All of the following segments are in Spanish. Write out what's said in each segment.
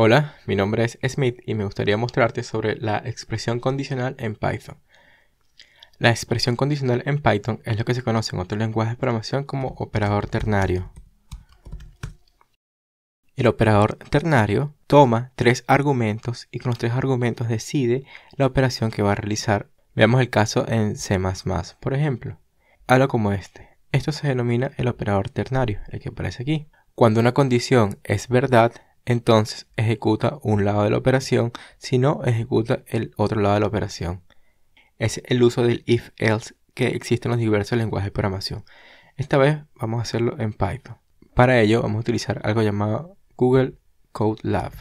Hola, mi nombre es Smith y me gustaría mostrarte sobre la expresión condicional en Python. La expresión condicional en Python es lo que se conoce en otros lenguajes de programación como operador ternario. El operador ternario toma tres argumentos y con los tres argumentos decide la operación que va a realizar. Veamos el caso en C++, por ejemplo. Algo como este. Esto se denomina el operador ternario, el que aparece aquí. Cuando una condición es verdad, entonces ejecuta un lado de la operación, si no, ejecuta el otro lado de la operación. Es el uso del if-else que existe en los diversos lenguajes de programación. Esta vez vamos a hacerlo en Python. Para ello vamos a utilizar algo llamado Google Code Lab.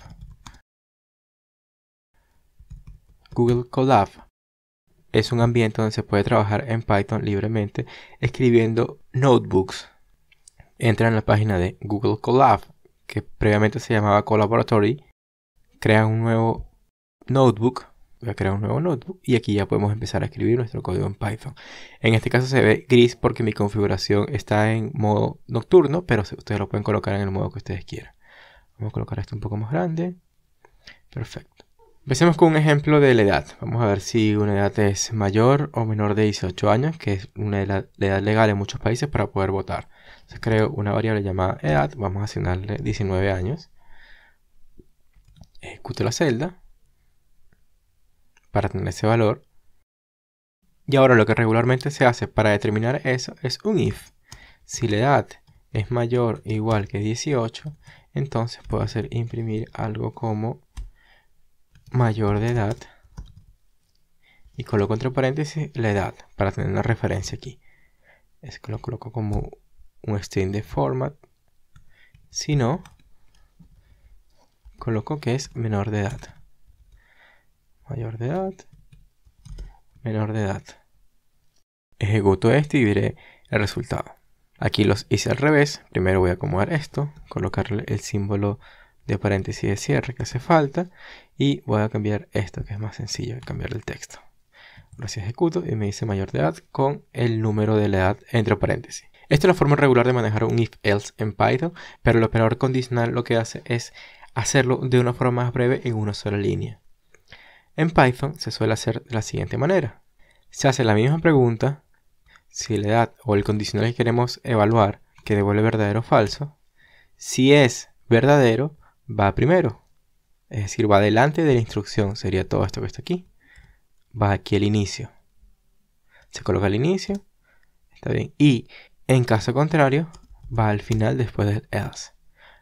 Google Code Lab es un ambiente donde se puede trabajar en Python libremente escribiendo notebooks. Entra en la página de Google Colab que previamente se llamaba Collaboratory, crea un nuevo notebook. Voy a crear un nuevo notebook y aquí ya podemos empezar a escribir nuestro código en Python. En este caso se ve gris porque mi configuración está en modo nocturno, pero ustedes lo pueden colocar en el modo que ustedes quieran. Vamos a colocar esto un poco más grande. Perfecto. Empecemos con un ejemplo de la edad. Vamos a ver si una edad es mayor o menor de 18 años, que es una edad, la edad legal en muchos países para poder votar. Se creo una variable llamada edad, vamos a asignarle 19 años. Ejecuto la celda para tener ese valor. Y ahora lo que regularmente se hace para determinar eso es un if. Si la edad es mayor o igual que 18, entonces puedo hacer imprimir algo como mayor de edad y coloco entre paréntesis la edad para tener una referencia aquí. Es que lo coloco como un string de format. Si no, coloco que es menor de edad. Mayor de edad, menor de edad. Ejecuto este y diré el resultado. Aquí los hice al revés. Primero voy a acomodar esto, colocarle el símbolo de paréntesis de cierre que hace falta y voy a cambiar esto que es más sencillo cambiar el texto ahora ejecuto y me dice mayor de edad con el número de la edad entre paréntesis esta es la forma regular de manejar un if else en Python pero el operador condicional lo que hace es hacerlo de una forma más breve en una sola línea en Python se suele hacer de la siguiente manera se hace la misma pregunta si la edad o el condicional que queremos evaluar que devuelve verdadero o falso si es verdadero va primero. Es decir, va delante de la instrucción, sería todo esto que está aquí. Va aquí el inicio. Se coloca el inicio. Está bien. Y en caso contrario, va al final después del else.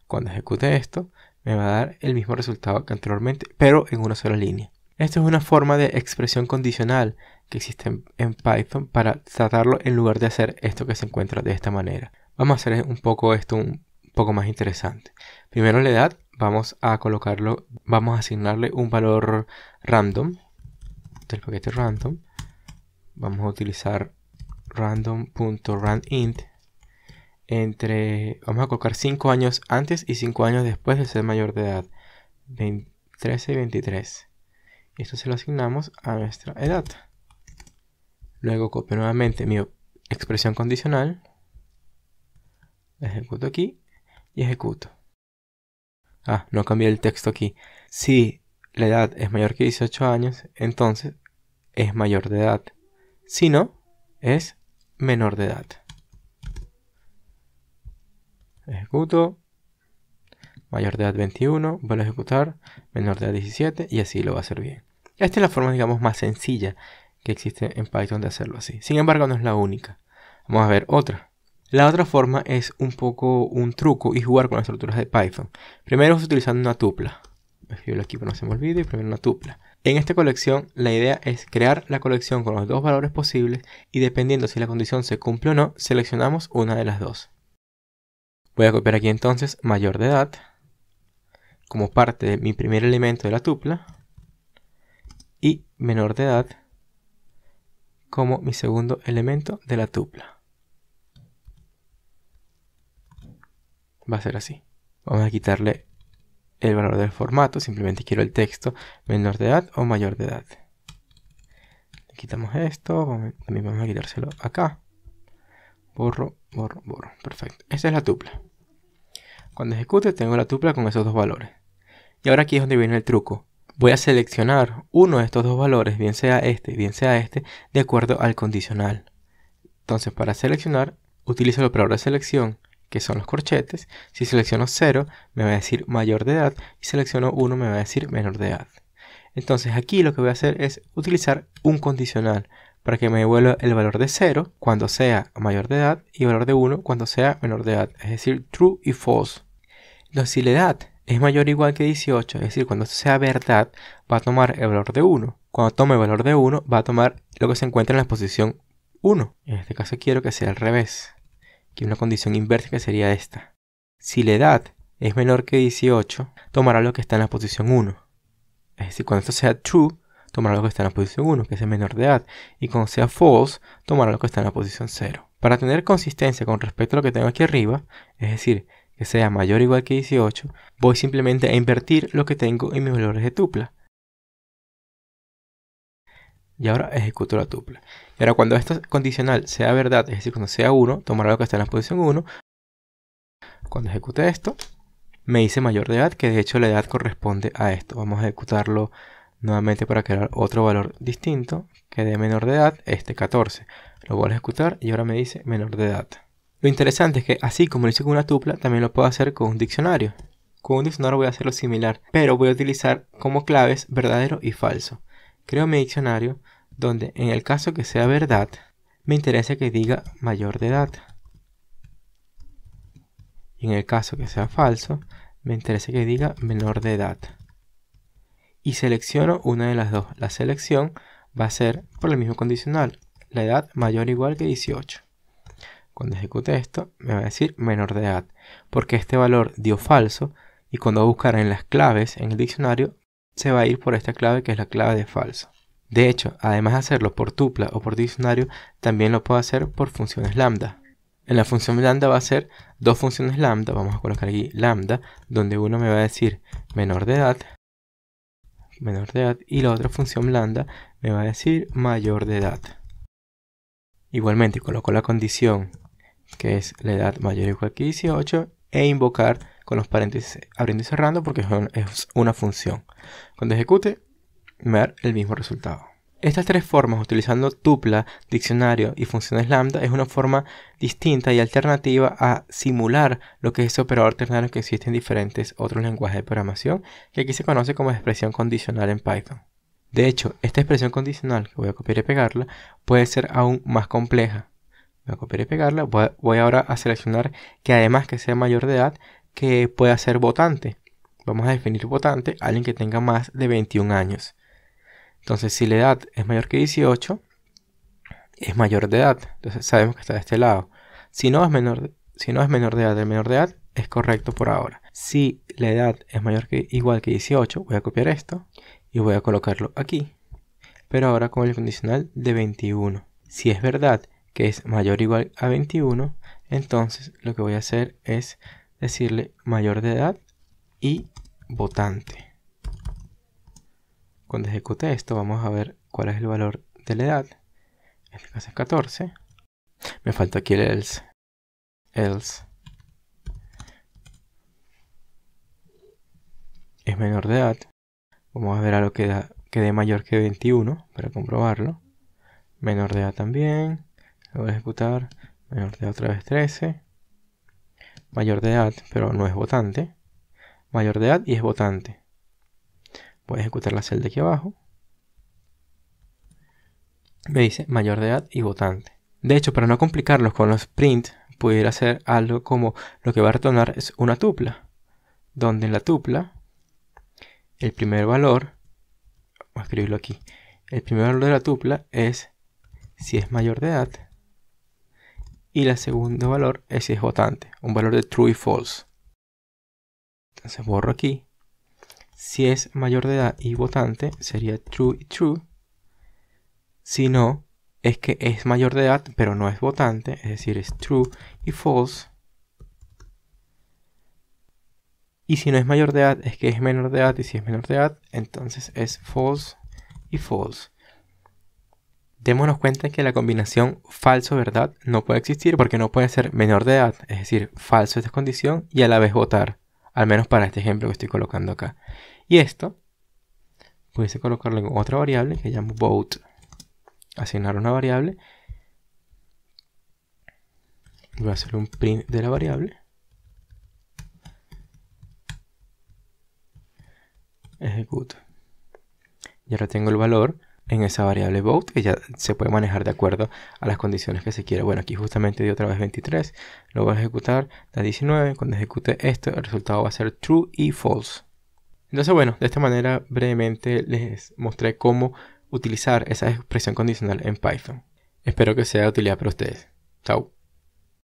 Cuando ejecute esto, me va a dar el mismo resultado que anteriormente, pero en una sola línea. Esto es una forma de expresión condicional que existe en Python para tratarlo en lugar de hacer esto que se encuentra de esta manera. Vamos a hacer un poco esto un poco más interesante. Primero la edad vamos a colocarlo, vamos a asignarle un valor random del paquete random. Vamos a utilizar random.randint entre, vamos a colocar 5 años antes y 5 años después de ser mayor de edad, 13 y 23. Esto se lo asignamos a nuestra edad. Luego copio nuevamente mi expresión condicional, ejecuto aquí y ejecuto. Ah, no cambié el texto aquí. Si la edad es mayor que 18 años, entonces es mayor de edad. Si no, es menor de edad. Ejecuto. Mayor de edad 21, voy a ejecutar, menor de edad 17 y así lo va a hacer bien. Esta es la forma, digamos, más sencilla que existe en Python de hacerlo así. Sin embargo, no es la única. Vamos a ver otra. La otra forma es un poco un truco y jugar con las estructuras de Python. Primero utilizando una tupla. aquí no se me primero una tupla. En esta colección la idea es crear la colección con los dos valores posibles y dependiendo si la condición se cumple o no, seleccionamos una de las dos. Voy a copiar aquí entonces mayor de edad como parte de mi primer elemento de la tupla y menor de edad como mi segundo elemento de la tupla. va a ser así. Vamos a quitarle el valor del formato, simplemente quiero el texto menor de edad o mayor de edad. Le quitamos esto, también vamos a quitárselo acá. Borro, borro, borro. Perfecto. esta es la tupla. Cuando ejecute tengo la tupla con esos dos valores. Y ahora aquí es donde viene el truco. Voy a seleccionar uno de estos dos valores, bien sea este bien sea este, de acuerdo al condicional. Entonces para seleccionar utilizo el operador de selección que son los corchetes. Si selecciono 0, me va a decir mayor de edad y selecciono 1, me va a decir menor de edad. Entonces aquí lo que voy a hacer es utilizar un condicional para que me devuelva el valor de 0 cuando sea mayor de edad y el valor de 1 cuando sea menor de edad, es decir, true y false. Entonces si la edad es mayor o igual que 18, es decir, cuando sea verdad, va a tomar el valor de 1. Cuando tome el valor de 1, va a tomar lo que se encuentra en la posición 1. En este caso quiero que sea al revés que una condición inversa que sería esta. Si la edad es menor que 18, tomará lo que está en la posición 1. Es decir, cuando esto sea true, tomará lo que está en la posición 1, que es el menor de edad, y cuando sea false, tomará lo que está en la posición 0. Para tener consistencia con respecto a lo que tengo aquí arriba, es decir, que sea mayor o igual que 18, voy simplemente a invertir lo que tengo en mis valores de tupla y ahora ejecuto la tupla. Y ahora cuando esta condicional sea verdad, es decir, cuando sea 1, tomará lo que está en la posición 1. Cuando ejecute esto, me dice mayor de edad, que de hecho la edad corresponde a esto. Vamos a ejecutarlo nuevamente para crear otro valor distinto que de menor de edad, este 14. Lo voy a ejecutar y ahora me dice menor de edad. Lo interesante es que así como lo hice con una tupla, también lo puedo hacer con un diccionario. Con un diccionario voy a hacerlo similar, pero voy a utilizar como claves verdadero y falso. Creo mi diccionario donde, en el caso que sea verdad, me interesa que diga mayor de edad. Y en el caso que sea falso, me interesa que diga menor de edad. Y selecciono una de las dos. La selección va a ser por el mismo condicional, la edad mayor o igual que 18. Cuando ejecute esto, me va a decir menor de edad, porque este valor dio falso y cuando buscar en las claves en el diccionario se va a ir por esta clave que es la clave de falso. De hecho, además de hacerlo por tupla o por diccionario, también lo puedo hacer por funciones lambda. En la función lambda va a ser dos funciones lambda, vamos a colocar aquí lambda, donde uno me va a decir menor de edad, menor de edad, y la otra función lambda me va a decir mayor de edad. Igualmente coloco la condición que es la edad mayor o igual que 18 e invocar con los paréntesis abriendo y cerrando porque es una función. Cuando ejecute, ver el mismo resultado. Estas tres formas, utilizando tupla, diccionario y funciones lambda, es una forma distinta y alternativa a simular lo que es ese operador ternario que existe en diferentes otros lenguajes de programación, que aquí se conoce como expresión condicional en Python. De hecho, esta expresión condicional, que voy a copiar y pegarla, puede ser aún más compleja, voy a copiar y pegarla, voy, ahora a seleccionar que además que sea mayor de edad, que pueda ser votante. Vamos a definir votante alguien que tenga más de 21 años. Entonces, si la edad es mayor que 18, es mayor de edad. Entonces sabemos que está de este lado. Si no es menor de, si no es menor de edad menor de edad, es correcto por ahora. Si la edad es mayor que igual que 18, voy a copiar esto y voy a colocarlo aquí. Pero ahora con el condicional de 21. Si es verdad que es mayor o igual a 21, entonces lo que voy a hacer es decirle mayor de edad y votante. Cuando ejecute esto vamos a ver cuál es el valor de la edad. En este caso es 14. Me falta aquí el else. Else. Es menor de edad. Vamos a ver a que, que dé mayor que 21 para comprobarlo. Menor de edad también voy a ejecutar mayor de edad otra vez 13 mayor de edad pero no es votante mayor de edad y es votante voy a ejecutar la celda aquí abajo me dice mayor de edad y votante de hecho para no complicarlos con los print pudiera hacer algo como lo que va a retornar es una tupla donde en la tupla el primer valor voy a escribirlo aquí el primer valor de la tupla es si es mayor de edad y la segundo valor es si es votante, un valor de true y false. Entonces borro aquí. Si es mayor de edad y votante, sería true y true. Si no, es que es mayor de edad, pero no es votante, es decir, es true y false. Y si no es mayor de edad, es que es menor de edad, y si es menor de edad, entonces es false y false démonos cuenta que la combinación falso-verdad no puede existir porque no puede ser menor de edad, es decir, falso esta condición y a la vez votar, al menos para este ejemplo que estoy colocando acá. Y esto, pudiese colocarlo en otra variable que llamo vote, asignar una variable, voy a hacer un print de la variable. Ejecuto. Y ahora tengo el valor en esa variable vote que ya se puede manejar de acuerdo a las condiciones que se quiera. Bueno, aquí justamente dio otra vez 23, lo voy a ejecutar, la 19, cuando ejecute esto el resultado va a ser true y false. Entonces bueno, de esta manera brevemente les mostré cómo utilizar esa expresión condicional en Python. Espero que sea de utilidad para ustedes. Chao.